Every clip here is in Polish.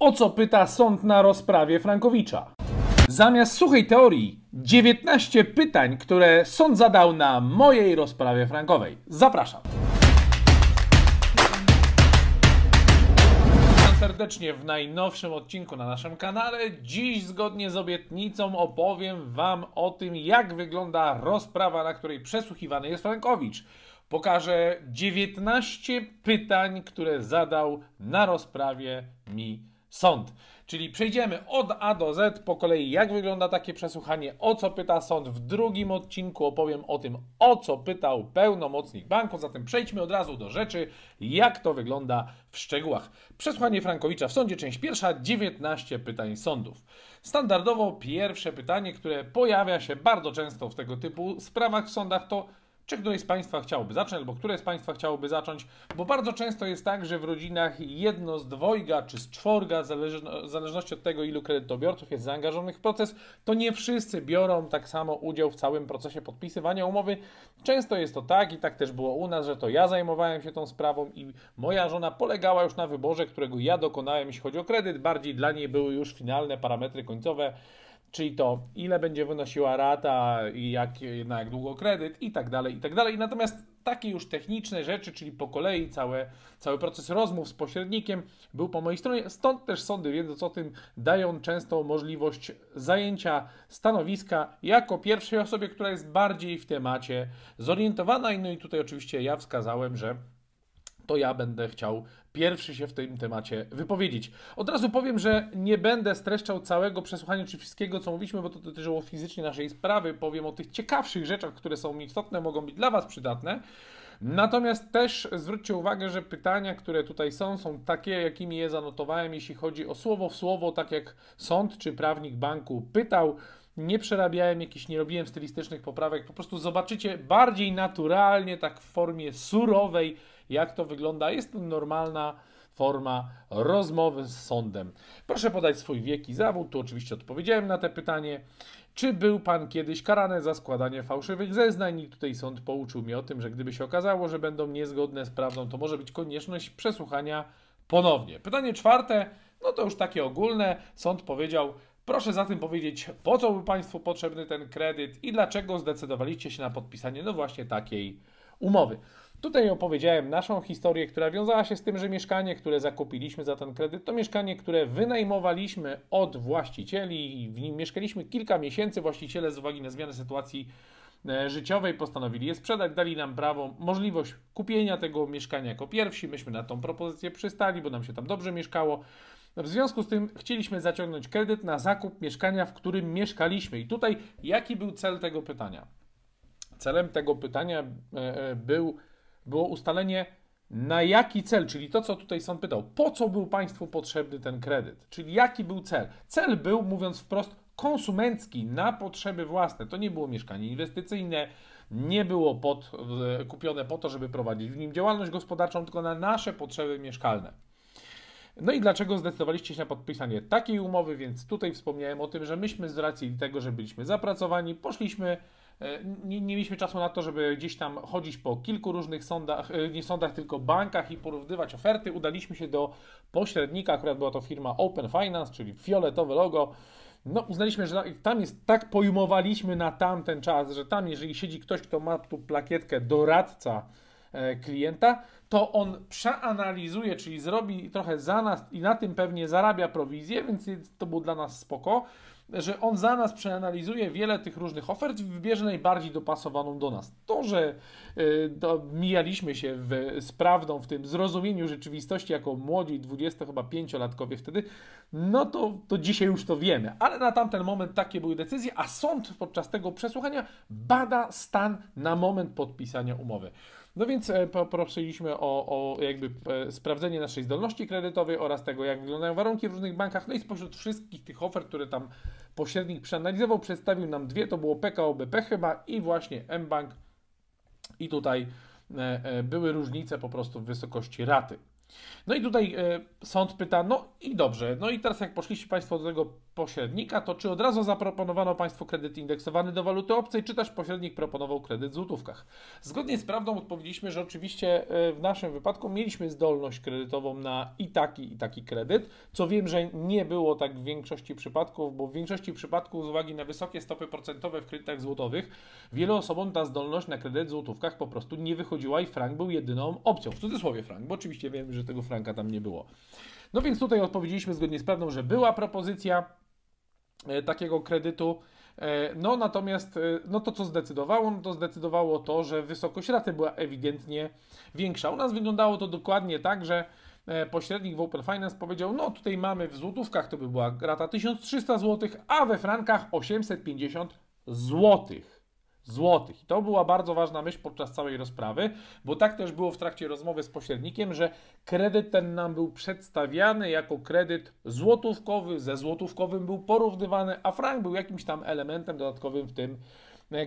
O co pyta sąd na rozprawie Frankowicza? Zamiast suchej teorii, 19 pytań, które sąd zadał na mojej rozprawie frankowej. Zapraszam. Witam serdecznie w najnowszym odcinku na naszym kanale. Dziś zgodnie z obietnicą opowiem Wam o tym, jak wygląda rozprawa, na której przesłuchiwany jest Frankowicz. Pokażę 19 pytań, które zadał na rozprawie mi sąd. Czyli przejdziemy od A do Z po kolei, jak wygląda takie przesłuchanie, o co pyta sąd. W drugim odcinku opowiem o tym, o co pytał pełnomocnik banku. Zatem przejdźmy od razu do rzeczy, jak to wygląda w szczegółach. Przesłuchanie Frankowicza w sądzie, część pierwsza, 19 pytań sądów. Standardowo pierwsze pytanie, które pojawia się bardzo często w tego typu sprawach w sądach, to czy któreś z Państwa chciałoby zacząć, albo które z Państwa chciałoby zacząć, bo bardzo często jest tak, że w rodzinach jedno z dwojga czy z czworga, w zależności od tego, ilu kredytobiorców jest zaangażowanych w proces, to nie wszyscy biorą tak samo udział w całym procesie podpisywania umowy. Często jest to tak i tak też było u nas, że to ja zajmowałem się tą sprawą i moja żona polegała już na wyborze, którego ja dokonałem, jeśli chodzi o kredyt. Bardziej dla niej były już finalne parametry końcowe czyli to, ile będzie wynosiła rata i jak, na jak długo kredyt i tak dalej, i tak dalej. Natomiast takie już techniczne rzeczy, czyli po kolei całe, cały proces rozmów z pośrednikiem był po mojej stronie. Stąd też sądy, wiedząc o tym, dają często możliwość zajęcia stanowiska jako pierwszej osobie, która jest bardziej w temacie zorientowana. No i tutaj oczywiście ja wskazałem, że to ja będę chciał pierwszy się w tym temacie wypowiedzieć. Od razu powiem, że nie będę streszczał całego przesłuchania czy wszystkiego, co mówiliśmy, bo to dotyczyło fizycznie naszej sprawy. Powiem o tych ciekawszych rzeczach, które są mi istotne, mogą być dla Was przydatne. Natomiast też zwróćcie uwagę, że pytania, które tutaj są, są takie, jakimi je zanotowałem, jeśli chodzi o słowo w słowo, tak jak sąd czy prawnik banku pytał. Nie przerabiałem jakichś, nie robiłem stylistycznych poprawek, po prostu zobaczycie bardziej naturalnie, tak w formie surowej, jak to wygląda. Jest to normalna forma rozmowy z sądem. Proszę podać swój wiek i zawód. Tu oczywiście odpowiedziałem na te pytanie. Czy był pan kiedyś karany za składanie fałszywych zeznań? I tutaj sąd pouczył mnie o tym, że gdyby się okazało, że będą niezgodne z prawdą, to może być konieczność przesłuchania ponownie. Pytanie czwarte, no to już takie ogólne. Sąd powiedział, Proszę zatem powiedzieć, po co był Państwu potrzebny ten kredyt i dlaczego zdecydowaliście się na podpisanie no właśnie takiej umowy. Tutaj opowiedziałem naszą historię, która wiązała się z tym, że mieszkanie, które zakupiliśmy za ten kredyt, to mieszkanie, które wynajmowaliśmy od właścicieli i w nim mieszkaliśmy kilka miesięcy. Właściciele z uwagi na zmianę sytuacji e, życiowej postanowili je sprzedać, dali nam prawo, możliwość kupienia tego mieszkania jako pierwsi. Myśmy na tą propozycję przystali, bo nam się tam dobrze mieszkało. W związku z tym chcieliśmy zaciągnąć kredyt na zakup mieszkania, w którym mieszkaliśmy. I tutaj jaki był cel tego pytania? Celem tego pytania e, e, był było ustalenie na jaki cel, czyli to, co tutaj sąd pytał, po co był państwu potrzebny ten kredyt, czyli jaki był cel. Cel był, mówiąc wprost, konsumencki, na potrzeby własne. To nie było mieszkanie inwestycyjne, nie było pod, e, kupione po to, żeby prowadzić w nim działalność gospodarczą, tylko na nasze potrzeby mieszkalne. No i dlaczego zdecydowaliście się na podpisanie takiej umowy? Więc tutaj wspomniałem o tym, że myśmy z racji tego, że byliśmy zapracowani, poszliśmy nie, nie, mieliśmy czasu na to, żeby gdzieś tam chodzić po kilku różnych sądach, e, nie sądach, tylko bankach i porównywać oferty. Udaliśmy się do pośrednika, akurat była to firma Open Finance, czyli fioletowe logo. No, uznaliśmy, że tam jest, tak pojmowaliśmy na tamten czas, że tam, jeżeli siedzi ktoś, kto ma tu plakietkę doradca e, klienta, to on przeanalizuje, czyli zrobi trochę za nas i na tym pewnie zarabia prowizję, więc to było dla nas spoko że on za nas przeanalizuje wiele tych różnych ofert i wybierze najbardziej dopasowaną do nas. To, że y, mijaliśmy się w, z prawdą w tym zrozumieniu rzeczywistości jako młodzi, 20 chyba 5-latkowie wtedy, no to, to dzisiaj już to wiemy. Ale na tamten moment takie były decyzje, a sąd podczas tego przesłuchania bada stan na moment podpisania umowy. No więc e, poprosiliśmy o, o jakby e, sprawdzenie naszej zdolności kredytowej oraz tego, jak wyglądają warunki w różnych bankach. No i spośród wszystkich tych ofert, które tam pośrednik przeanalizował, przedstawił nam dwie, to było PKO BP chyba i właśnie mBank. I tutaj e, były różnice po prostu w wysokości raty. No i tutaj sąd pyta, no i dobrze, no i teraz jak poszliście Państwo do tego pośrednika, to czy od razu zaproponowano Państwu kredyt indeksowany do waluty obcej, czy też pośrednik proponował kredyt w złotówkach. Zgodnie z prawdą odpowiedzieliśmy, że oczywiście e, w naszym wypadku mieliśmy zdolność kredytową na i taki, i taki kredyt, co wiem, że nie było tak w większości przypadków, bo w większości przypadków z uwagi na wysokie stopy procentowe w kredytach złotowych, wielu osobom ta zdolność na kredyt w złotówkach po prostu nie wychodziła i frank był jedyną opcją, w cudzysłowie frank, bo oczywiście wiem, że tego franka tam nie było. No więc tutaj odpowiedzieliśmy zgodnie z prawdą, że była propozycja, E, takiego kredytu. E, no natomiast e, no to co zdecydowało? No to zdecydowało to, że wysokość raty była ewidentnie większa. U nas wyglądało to dokładnie tak, że pośrednik w Open Finance powiedział, no tutaj mamy w złotówkach to by była rata 1300 zł, a we frankach 850 złotych złotych. I to była bardzo ważna myśl podczas całej rozprawy, bo tak też było w trakcie rozmowy z pośrednikiem, że kredyt ten nam był przedstawiany jako kredyt złotówkowy, ze złotówkowym był porównywany, a frank był jakimś tam elementem dodatkowym w tym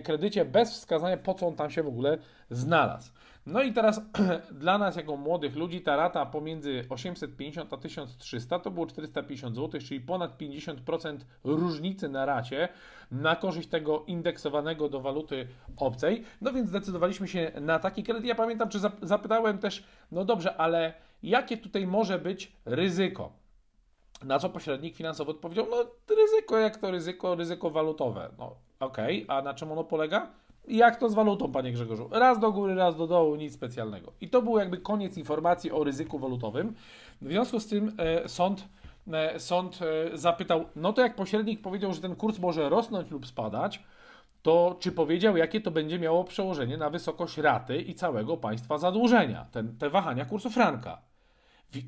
kredycie bez wskazania, po co on tam się w ogóle znalazł. No i teraz dla nas, jako młodych ludzi, ta rata pomiędzy 850 a 1300 to było 450 zł, czyli ponad 50% różnicy na racie na korzyść tego indeksowanego do waluty obcej. No więc zdecydowaliśmy się na taki kredyt. Ja pamiętam, czy zapytałem też, no dobrze, ale jakie tutaj może być ryzyko? Na co pośrednik finansowy odpowiedział, no ryzyko, jak to ryzyko, ryzyko walutowe. No, Okej, okay, a na czym ono polega? Jak to z walutą, panie Grzegorzu? Raz do góry, raz do dołu, nic specjalnego. I to był jakby koniec informacji o ryzyku walutowym. W związku z tym e, sąd, e, sąd e, zapytał, no to jak pośrednik powiedział, że ten kurs może rosnąć lub spadać, to czy powiedział, jakie to będzie miało przełożenie na wysokość raty i całego państwa zadłużenia, ten, te wahania kursu franka?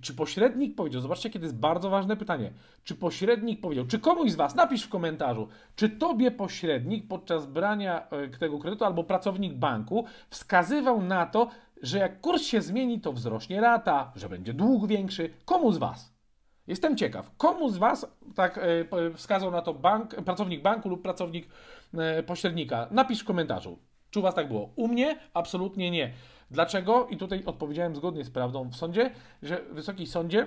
Czy pośrednik powiedział, zobaczcie, kiedy jest bardzo ważne pytanie, czy pośrednik powiedział, czy komuś z Was, napisz w komentarzu, czy tobie pośrednik podczas brania e, tego kredytu albo pracownik banku wskazywał na to, że jak kurs się zmieni, to wzrośnie rata, że będzie dług większy. Komu z Was? Jestem ciekaw, komu z Was tak e, wskazał na to bank, pracownik banku lub pracownik e, pośrednika? Napisz w komentarzu. Czy u Was tak było? U mnie absolutnie nie. Dlaczego? I tutaj odpowiedziałem zgodnie z prawdą w sądzie, że Wysoki Sądzie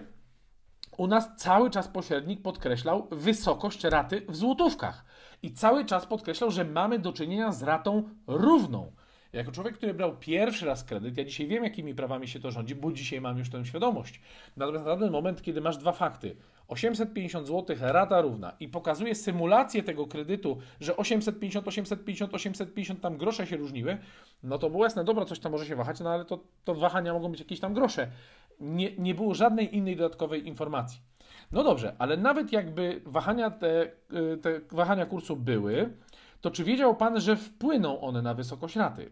u nas cały czas pośrednik podkreślał wysokość raty w złotówkach. I cały czas podkreślał, że mamy do czynienia z ratą równą. Jako człowiek, który brał pierwszy raz kredyt, ja dzisiaj wiem, jakimi prawami się to rządzi, bo dzisiaj mam już tę świadomość. Natomiast na ten moment, kiedy masz dwa fakty, 850 zł rata równa i pokazuje symulację tego kredytu, że 850, 850, 850 tam grosze się różniły, no to było jasne, dobra, coś tam może się wahać, no ale to, to wahania mogą być jakieś tam grosze. Nie, nie było żadnej innej dodatkowej informacji. No dobrze, ale nawet jakby wahania te, y, te wahania kursu były, to czy wiedział Pan, że wpłyną one na wysokość raty?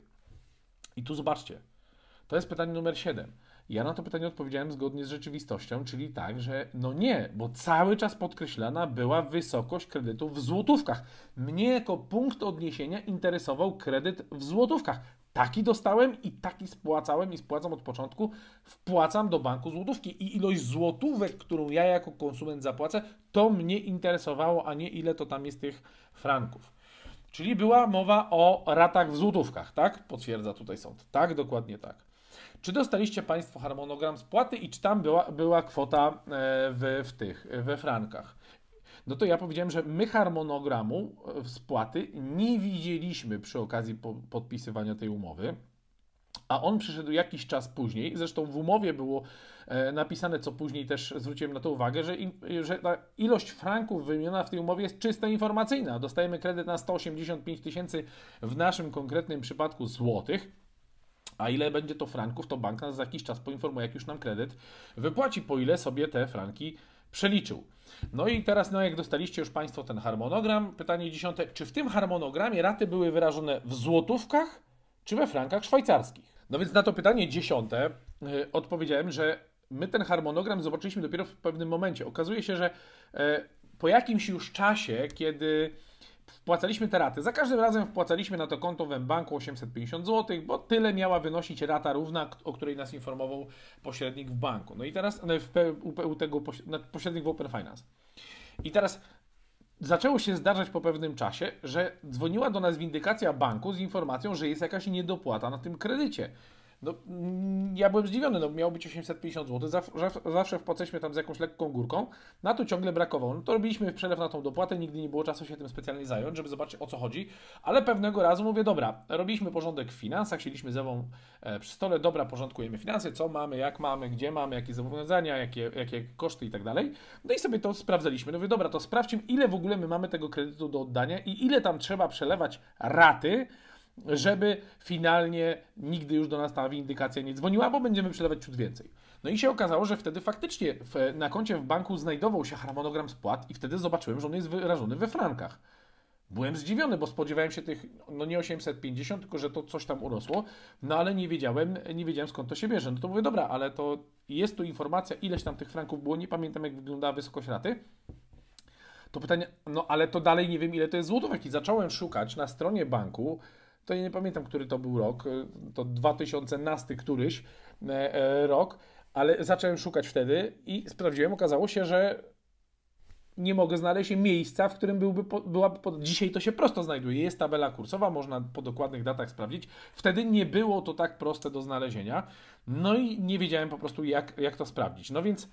I tu zobaczcie, to jest pytanie numer 7. Ja na to pytanie odpowiedziałem zgodnie z rzeczywistością, czyli tak, że no nie, bo cały czas podkreślana była wysokość kredytów w złotówkach. Mnie jako punkt odniesienia interesował kredyt w złotówkach. Taki dostałem i taki spłacałem i spłacam od początku. Wpłacam do banku złotówki i ilość złotówek, którą ja jako konsument zapłacę, to mnie interesowało, a nie ile to tam jest tych franków. Czyli była mowa o ratach w złotówkach, tak? Potwierdza tutaj sąd. Tak, dokładnie tak. Czy dostaliście Państwo harmonogram spłaty i czy tam była, była kwota e, w, w tych, we frankach? No to ja powiedziałem, że my harmonogramu spłaty e, nie widzieliśmy przy okazji podpisywania tej umowy a on przyszedł jakiś czas później. Zresztą w umowie było e, napisane, co później też zwróciłem na to uwagę, że, im, że ta ilość franków wymieniona w tej umowie jest czysto informacyjna. Dostajemy kredyt na 185 tysięcy w naszym konkretnym przypadku złotych. A ile będzie to franków, to bank nas za jakiś czas poinformuje, jak już nam kredyt wypłaci, po ile sobie te franki przeliczył. No i teraz, no jak dostaliście już Państwo ten harmonogram, pytanie dziesiąte, czy w tym harmonogramie raty były wyrażone w złotówkach, czy we frankach szwajcarskich? No więc na to pytanie dziesiąte e, odpowiedziałem, że my ten harmonogram zobaczyliśmy dopiero w pewnym momencie. Okazuje się, że e, po jakimś już czasie, kiedy wpłacaliśmy te raty, za każdym razem wpłacaliśmy na to konto w banku 850 zł, bo tyle miała wynosić rata równa, o której nas informował pośrednik w banku. No i teraz e, w, u, u tego pośrednik w Open Finance. I teraz zaczęło się zdarzać po pewnym czasie, że dzwoniła do nas windykacja banku z informacją, że jest jakaś niedopłata na tym kredycie. No, mm, ja byłem zdziwiony, no miało być 850 zł, zawsze wpłacęliśmy tam z jakąś lekką górką, na to ciągle brakowało. No to robiliśmy przelew na tą dopłatę, nigdy nie było czasu się tym specjalnie zająć, żeby zobaczyć o co chodzi, ale pewnego razu mówię, dobra, robiliśmy porządek w finansach, siedliśmy ze sobą e, przy stole, dobra, porządkujemy finanse, co mamy, jak mamy, gdzie mamy, jakie zobowiązania, jakie, jakie koszty i tak dalej. No i sobie to sprawdzaliśmy. No mówię, dobra, to sprawdźmy, ile w ogóle my mamy tego kredytu do oddania i ile tam trzeba przelewać raty, żeby finalnie nigdy już do nas ta windykacja nie dzwoniła, bo będziemy przelewać ciut więcej. No i się okazało, że wtedy faktycznie w, na koncie w banku znajdował się harmonogram spłat i wtedy zobaczyłem, że on jest wyrażony we frankach. Byłem zdziwiony, bo spodziewałem się tych, no nie 850, tylko że to coś tam urosło, no ale nie wiedziałem, nie wiedziałem skąd to się bierze. No to mówię, dobra, ale to jest tu informacja, ileś tam tych franków było, nie pamiętam jak wyglądała wysokość raty. To pytanie, no ale to dalej nie wiem ile to jest złotówek i zacząłem szukać na stronie banku, to ja nie pamiętam, który to był rok, e, to 2011 któryś e, e, rok, ale zacząłem szukać wtedy i sprawdziłem, okazało się, że nie mogę znaleźć miejsca, w którym byłby, po, byłaby, po, dzisiaj to się prosto znajduje, jest tabela kursowa, można po dokładnych datach sprawdzić, wtedy nie było to tak proste do znalezienia, no i nie wiedziałem po prostu jak, jak to sprawdzić, no więc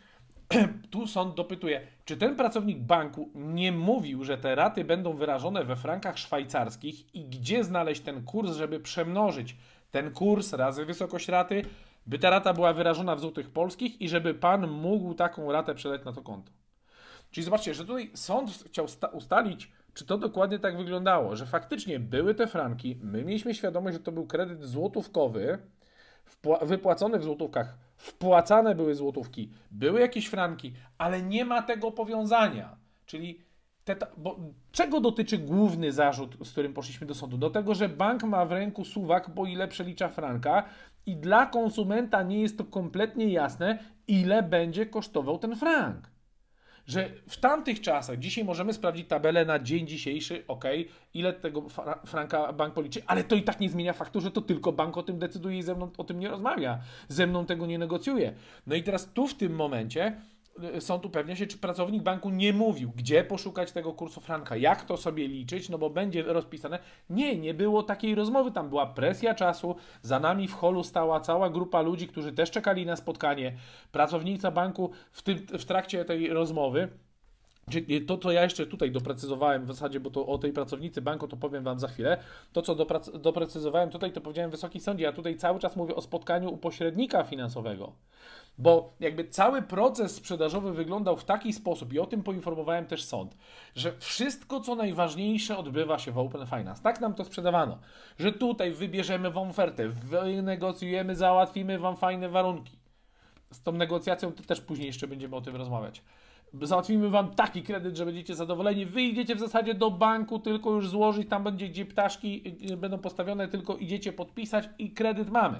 tu sąd dopytuje, czy ten pracownik banku nie mówił, że te raty będą wyrażone we frankach szwajcarskich i gdzie znaleźć ten kurs, żeby przemnożyć ten kurs razy wysokość raty, by ta rata była wyrażona w złotych polskich i żeby pan mógł taką ratę przelać na to konto. Czyli zobaczcie, że tutaj sąd chciał ustalić, czy to dokładnie tak wyglądało, że faktycznie były te franki, my mieliśmy świadomość, że to był kredyt złotówkowy, wypłacone w złotówkach, wpłacane były złotówki, były jakieś franki, ale nie ma tego powiązania. Czyli te, bo, czego dotyczy główny zarzut, z którym poszliśmy do sądu? Do tego, że bank ma w ręku suwak, bo ile przelicza franka i dla konsumenta nie jest to kompletnie jasne, ile będzie kosztował ten frank że w tamtych czasach, dzisiaj możemy sprawdzić tabelę na dzień dzisiejszy, ok, ile tego franka bank policzy, ale to i tak nie zmienia faktu, że to tylko bank o tym decyduje i ze mną o tym nie rozmawia, ze mną tego nie negocjuje. No i teraz tu w tym momencie Y, Są tu pewnie się, czy pracownik banku nie mówił, gdzie poszukać tego kursu franka, jak to sobie liczyć, no bo będzie rozpisane. Nie, nie było takiej rozmowy, tam była presja czasu, za nami w holu stała cała grupa ludzi, którzy też czekali na spotkanie. Pracownica banku w, tym, w trakcie tej rozmowy to, co ja jeszcze tutaj doprecyzowałem w zasadzie, bo to o tej pracownicy banku to powiem Wam za chwilę. To, co doprecyzowałem tutaj, to powiedziałem Wysoki Sądzie. Ja tutaj cały czas mówię o spotkaniu u pośrednika finansowego, bo jakby cały proces sprzedażowy wyglądał w taki sposób, i o tym poinformowałem też sąd, że wszystko, co najważniejsze, odbywa się w Open Finance. Tak nam to sprzedawano, że tutaj wybierzemy Wam ofertę, wynegocjujemy, załatwimy Wam fajne warunki. Z tą negocjacją to też później jeszcze będziemy o tym rozmawiać załatwimy wam taki kredyt, że będziecie zadowoleni. Wyjdziecie w zasadzie do banku, tylko już złożyć, tam będzie gdzie ptaszki y, będą postawione, tylko idziecie podpisać i kredyt mamy.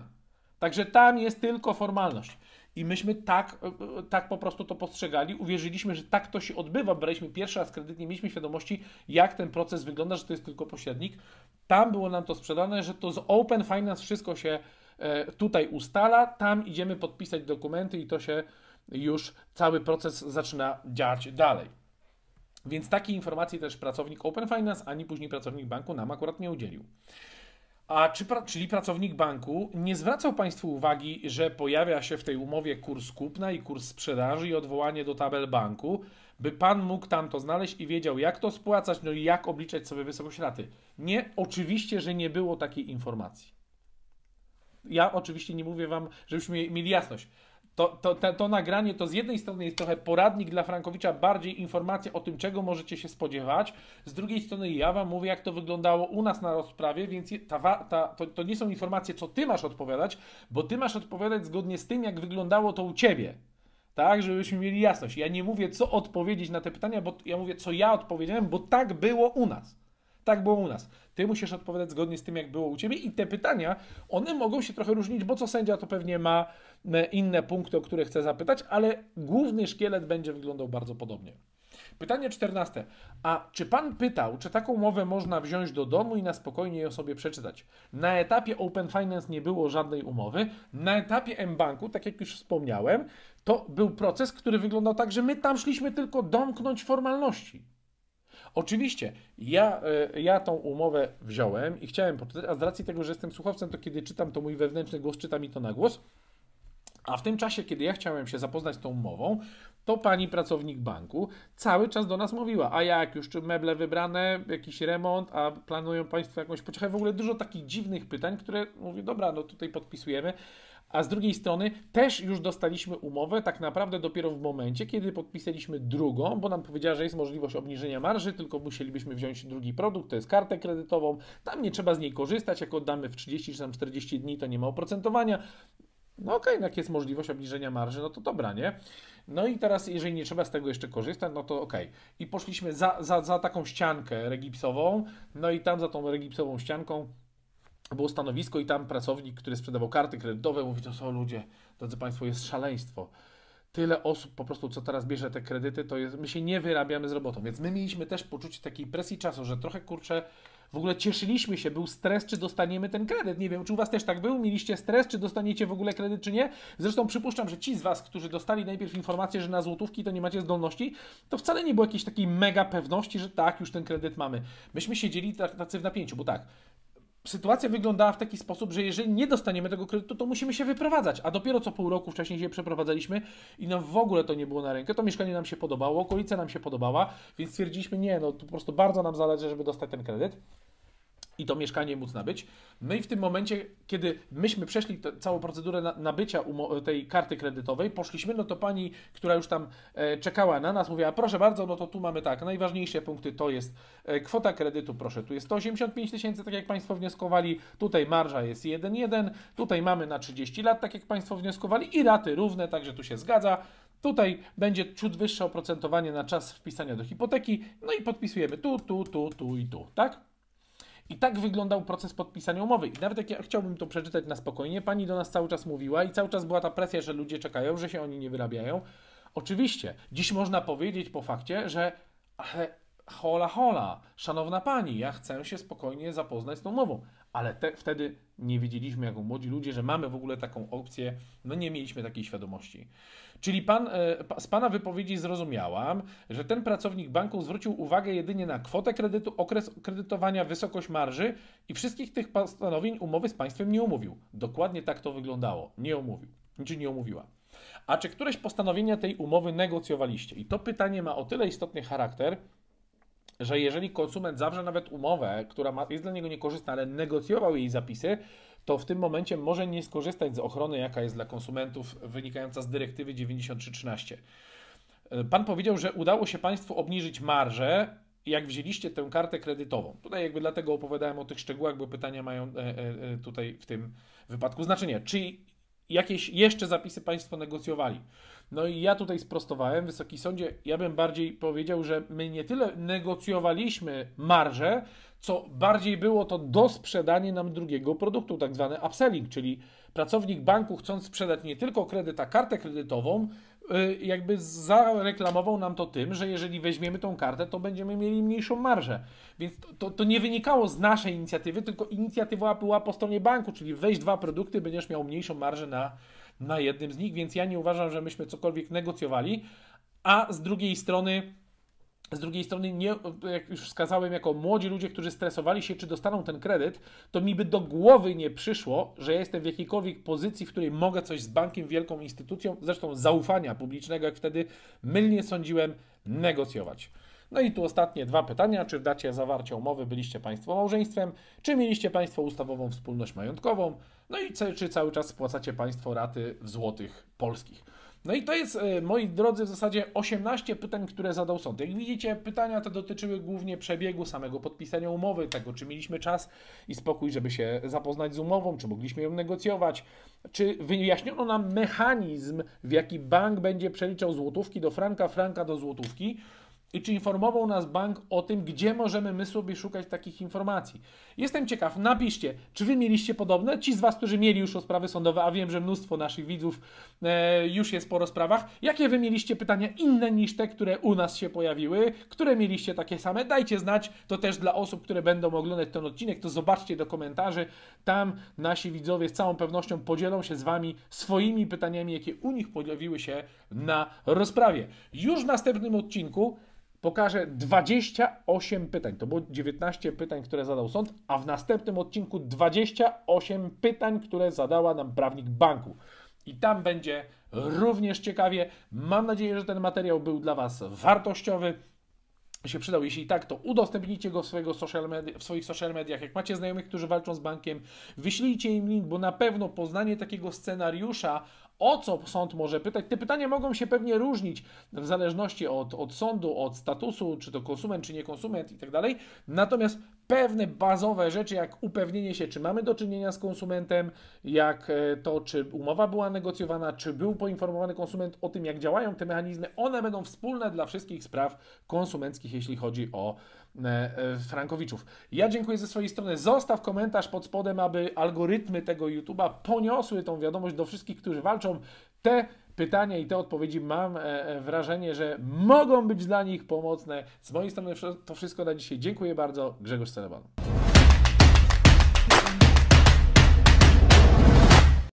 Także tam jest tylko formalność. I myśmy tak, y, y, tak po prostu to postrzegali, uwierzyliśmy, że tak to się odbywa. Braliśmy pierwszy raz kredyt, nie mieliśmy świadomości, jak ten proces wygląda, że to jest tylko pośrednik. Tam było nam to sprzedane, że to z Open Finance wszystko się e, tutaj ustala, tam idziemy podpisać dokumenty i to się już cały proces zaczyna działać dalej. Więc takiej informacji też pracownik Open Finance ani później pracownik banku nam akurat nie udzielił. A czy, czyli pracownik banku nie zwracał Państwu uwagi, że pojawia się w tej umowie kurs kupna i kurs sprzedaży i odwołanie do tabel banku, by Pan mógł tam to znaleźć i wiedział, jak to spłacać, no i jak obliczać sobie wysokość raty. Nie, oczywiście, że nie było takiej informacji. Ja oczywiście nie mówię Wam, żebyśmy mieli jasność. To, to, to, to, nagranie to z jednej strony jest trochę poradnik dla Frankowicza, bardziej informacja o tym, czego możecie się spodziewać. Z drugiej strony ja Wam mówię, jak to wyglądało u nas na rozprawie, więc ta, ta, to, to nie są informacje, co Ty masz odpowiadać, bo Ty masz odpowiadać zgodnie z tym, jak wyglądało to u Ciebie. Tak, żebyśmy mieli jasność. Ja nie mówię, co odpowiedzieć na te pytania, bo ja mówię, co ja odpowiedziałem, bo tak było u nas. Tak było u nas. Ty musisz odpowiadać zgodnie z tym, jak było u ciebie, i te pytania, one mogą się trochę różnić, bo co sędzia to pewnie ma e, inne punkty, o które chce zapytać, ale główny szkielet będzie wyglądał bardzo podobnie. Pytanie czternaste. A czy pan pytał, czy taką umowę można wziąć do domu i na spokojnie ją sobie przeczytać? Na etapie Open Finance nie było żadnej umowy. Na etapie M-Banku, tak jak już wspomniałem, to był proces, który wyglądał tak, że my tam szliśmy tylko domknąć formalności. Oczywiście, ja, e, ja tą umowę wziąłem i chciałem poczytać, a z racji tego, że jestem słuchawcem, to kiedy czytam, to mój wewnętrzny głos czyta mi to na głos. A w tym czasie, kiedy ja chciałem się zapoznać z tą umową, to pani pracownik banku cały czas do nas mówiła, a jak już, czy meble wybrane, jakiś remont, a planują Państwo jakąś pociechę, w ogóle dużo takich dziwnych pytań, które mówię, dobra, no tutaj podpisujemy, a z drugiej strony też już dostaliśmy umowę tak naprawdę dopiero w momencie, kiedy podpisaliśmy drugą, bo nam powiedziała, że jest możliwość obniżenia marży, tylko musielibyśmy wziąć drugi produkt, to jest kartę kredytową, tam nie trzeba z niej korzystać, jak oddamy w 30 czy tam 40 dni, to nie ma oprocentowania, no okej, okay, no jak jest możliwość obniżenia marży, no to dobra, nie? No i teraz, jeżeli nie trzeba z tego jeszcze korzystać, no to okej. Okay. I poszliśmy za, za, za taką ściankę regipsową, no i tam za tą regipsową ścianką było stanowisko i tam pracownik, który sprzedawał karty kredytowe, mówi, to są ludzie, drodzy Państwo, jest szaleństwo. Tyle osób po prostu, co teraz bierze te kredyty, to jest, my się nie wyrabiamy z robotą. Więc my mieliśmy też poczucie takiej presji czasu, że trochę kurczę, w ogóle cieszyliśmy się, był stres, czy dostaniemy ten kredyt. Nie wiem, czy u Was też tak był? Mieliście stres, czy dostaniecie w ogóle kredyt, czy nie? Zresztą przypuszczam, że ci z Was, którzy dostali najpierw informację, że na złotówki to nie macie zdolności, to wcale nie było jakiejś takiej mega pewności, że tak, już ten kredyt mamy. Myśmy siedzieli tacy w napięciu, bo tak, sytuacja wyglądała w taki sposób, że jeżeli nie dostaniemy tego kredytu, to musimy się wyprowadzać. A dopiero co pół roku wcześniej się przeprowadzaliśmy i nam w ogóle to nie było na rękę. To mieszkanie nam się podobało, okolica nam się podobała, więc stwierdziliśmy, nie, no to po prostu bardzo nam zależy, żeby dostać ten kredyt i to mieszkanie móc nabyć. No i w tym momencie, kiedy myśmy przeszli te, całą procedurę na, nabycia tej karty kredytowej, poszliśmy, no to pani, która już tam e, czekała na nas, mówiła, proszę bardzo, no to tu mamy tak, najważniejsze punkty to jest e, kwota kredytu, proszę, tu jest 185 tysięcy, tak jak Państwo wnioskowali, tutaj marża jest 1,1, tutaj mamy na 30 lat, tak jak Państwo wnioskowali i raty równe, także tu się zgadza. Tutaj będzie ciut wyższe oprocentowanie na czas wpisania do hipoteki, no i podpisujemy tu, tu, tu, tu i tu, tak? I tak wyglądał proces podpisania umowy. I nawet jak ja chciałbym to przeczytać na spokojnie, pani do nas cały czas mówiła i cały czas była ta presja, że ludzie czekają, że się oni nie wyrabiają. Oczywiście, dziś można powiedzieć po fakcie, że ale hola hola, szanowna pani, ja chcę się spokojnie zapoznać z tą mową. Ale te, wtedy nie wiedzieliśmy jako młodzi ludzie, że mamy w ogóle taką opcję, no nie mieliśmy takiej świadomości. Czyli pan, e, z pana wypowiedzi zrozumiałam, że ten pracownik banku zwrócił uwagę jedynie na kwotę kredytu, okres kredytowania, wysokość marży i wszystkich tych postanowień umowy z państwem nie umówił. Dokładnie tak to wyglądało. Nie omówił. czy znaczy, nie omówiła. A czy któreś postanowienia tej umowy negocjowaliście? I to pytanie ma o tyle istotny charakter, że jeżeli konsument zawrze nawet umowę, która ma, jest dla niego niekorzystna, ale negocjował jej zapisy, to w tym momencie może nie skorzystać z ochrony, jaka jest dla konsumentów wynikająca z dyrektywy 9313. Pan powiedział, że udało się Państwu obniżyć marżę, jak wzięliście tę kartę kredytową. Tutaj jakby dlatego opowiadałem o tych szczegółach, bo pytania mają e, e, e, tutaj w tym wypadku znaczenie. Czy jakieś jeszcze zapisy Państwo negocjowali. No i ja tutaj sprostowałem, Wysoki Sądzie, ja bym bardziej powiedział, że my nie tyle negocjowaliśmy marże, co bardziej było to dosprzedanie nam drugiego produktu, tak zwany upselling, czyli pracownik banku chcąc sprzedać nie tylko kredyt, a kartę kredytową, Y, jakby zareklamował nam to tym, że jeżeli weźmiemy tą kartę, to będziemy mieli mniejszą marżę. Więc to, to, to nie wynikało z naszej inicjatywy, tylko inicjatywa była po stronie banku, czyli weź dwa produkty, będziesz miał mniejszą marżę na, na jednym z nich, więc ja nie uważam, że myśmy cokolwiek negocjowali, a z drugiej strony z drugiej strony, nie, jak już wskazałem, jako młodzi ludzie, którzy stresowali się, czy dostaną ten kredyt, to mi by do głowy nie przyszło, że ja jestem w jakiejkolwiek pozycji, w której mogę coś z bankiem, wielką instytucją, zresztą zaufania publicznego, jak wtedy mylnie sądziłem, negocjować. No i tu ostatnie dwa pytania. Czy w dacie zawarcia umowy byliście Państwo małżeństwem? Czy mieliście Państwo ustawową wspólność majątkową? No i czy cały czas spłacacie Państwo raty w złotych polskich? No i to jest, e, moi drodzy, w zasadzie 18 pytań, które zadał sąd. Jak widzicie, pytania te dotyczyły głównie przebiegu, samego podpisania umowy, tego, czy mieliśmy czas i spokój, żeby się zapoznać z umową, czy mogliśmy ją negocjować, czy wyjaśniono nam mechanizm, w jaki bank będzie przeliczał złotówki do franka, franka do złotówki, i czy informował nas bank o tym, gdzie możemy my sobie szukać takich informacji. Jestem ciekaw, napiszcie, czy wy mieliście podobne? Ci z was, którzy mieli już rozprawy sądowe, a wiem, że mnóstwo naszych widzów e, już jest po rozprawach, jakie wy mieliście pytania inne niż te, które u nas się pojawiły? Które mieliście takie same? Dajcie znać, to też dla osób, które będą oglądać ten odcinek, to zobaczcie do komentarzy, tam nasi widzowie z całą pewnością podzielą się z wami swoimi pytaniami, jakie u nich pojawiły się na rozprawie. Już w następnym odcinku pokażę 28 pytań. To było 19 pytań, które zadał sąd, a w następnym odcinku 28 pytań, które zadała nam prawnik banku. I tam będzie również ciekawie. Mam nadzieję, że ten materiał był dla Was wartościowy się przydał. Jeśli tak, to udostępnijcie go w, media, w, swoich social mediach. Jak macie znajomych, którzy walczą z bankiem, wyślijcie im link, bo na pewno poznanie takiego scenariusza o co sąd może pytać. Te pytania mogą się pewnie różnić w zależności od, od sądu, od statusu, czy to konsument, czy nie konsument i tak dalej. Natomiast pewne bazowe rzeczy, jak upewnienie się, czy mamy do czynienia z konsumentem, jak e, to, czy umowa była negocjowana, czy był poinformowany konsument o tym, jak działają te mechanizmy, one będą wspólne dla wszystkich spraw konsumenckich, jeśli chodzi o E, e, Frankowiczów. Ja dziękuję ze swojej strony. Zostaw komentarz pod spodem, aby algorytmy tego YouTube'a poniosły tą wiadomość do wszystkich, którzy walczą. Te pytania i te odpowiedzi mam e, wrażenie, że mogą być dla nich pomocne. Z mojej strony to wszystko na dzisiaj. Dziękuję bardzo. Grzegorz Celeban.